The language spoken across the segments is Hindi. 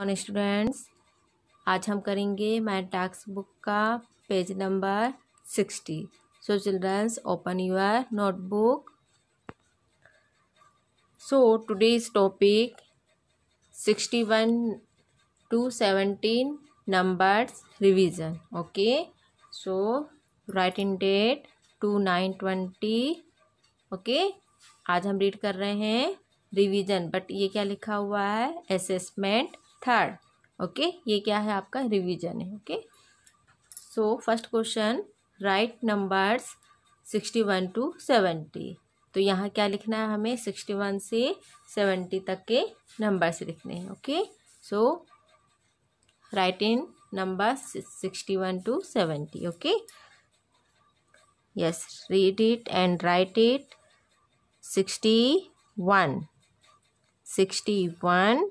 और स्टूडेंट्स आज हम करेंगे माय टेक्स्ट बुक का page number sixty so childrens open your notebook so today's topic sixty one to seventeen numbers revision okay so write in date to nine twenty okay आज हम रीड कर रहे हैं रिवीजन बट ये क्या लिखा हुआ है असेसमेंट थर्ड ओके ये क्या है आपका रिवीजन है okay so first question write numbers sixty one to seventy तो यहाँ क्या लिखना है हमें सिक्सटी वन से सेवेंटी तक के नंबर्स लिखने हैं okay so write in number sixty one to seventy okay yes read it and write it sixty one sixty one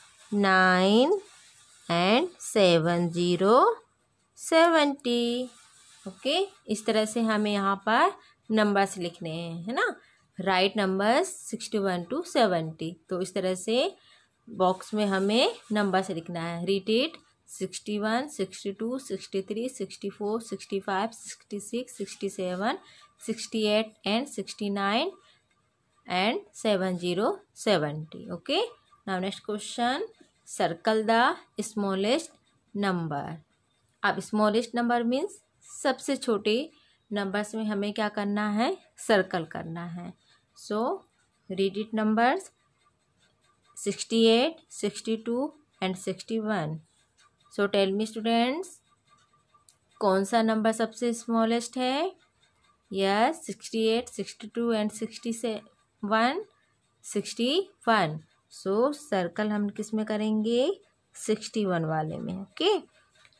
nine and seven zero seventy okay इस तरह से हमें यहाँ पर नंबर्स लिखने हैं है ना write numbers sixty one to seventy तो इस तरह से बॉक्स में हमें नंबर्स लिखना है read it sixty one sixty two sixty three sixty four sixty five sixty six sixty seven sixty eight and sixty nine and seven zero seventy okay now next question circle the smallest number अब स्मॉलेस्ट नंबर मीन्स सबसे छोटे नंबर्स में हमें क्या करना है सर्कल करना है so read it numbers sixty eight sixty two and sixty one so tell me students कौन सा नंबर सबसे स्मॉलेस्ट है yes sixty eight sixty two and sixty से one sixty one so so, circle हम किस में करेंगे सिक्सटी वन वाले में okay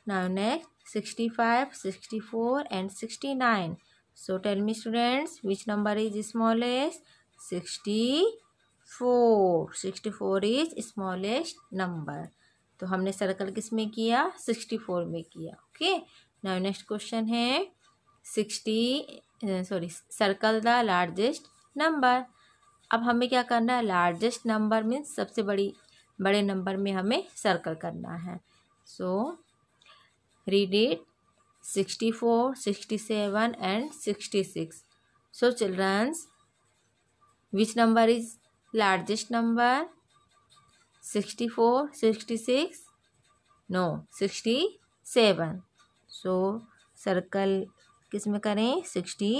now next sixty five sixty four and sixty nine so tell me students which number is smallest sixty four sixty four is smallest number तो हमने सर्कल किस में किया सिक्सटी फोर में किया ओके नाउ नेक्स्ट क्वेश्चन है sixty sorry circle the largest number अब हमें क्या करना है लार्जेस्ट नंबर मीन्स सबसे बड़ी बड़े नंबर में हमें सर्कल करना है so read it sixty four sixty seven and sixty six so childrens which number is largest number sixty four sixty six no sixty seven so circle किस में करें सिक्सटी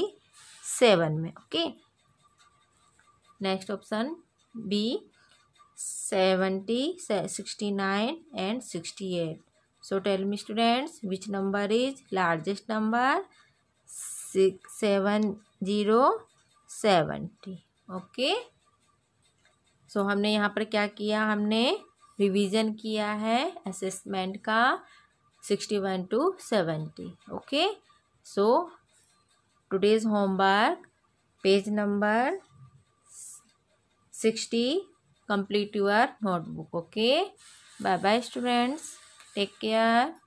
सेवन में okay okay? Next option B seventy sixty nine and sixty eight so tell me students which number is largest number seven zero seventy okay so हमने यहाँ पर क्या किया हमने रिवीजन किया है असेसमेंट का sixty one to seventy okay so today's homework page number 60 complete your notebook okay bye bye students take care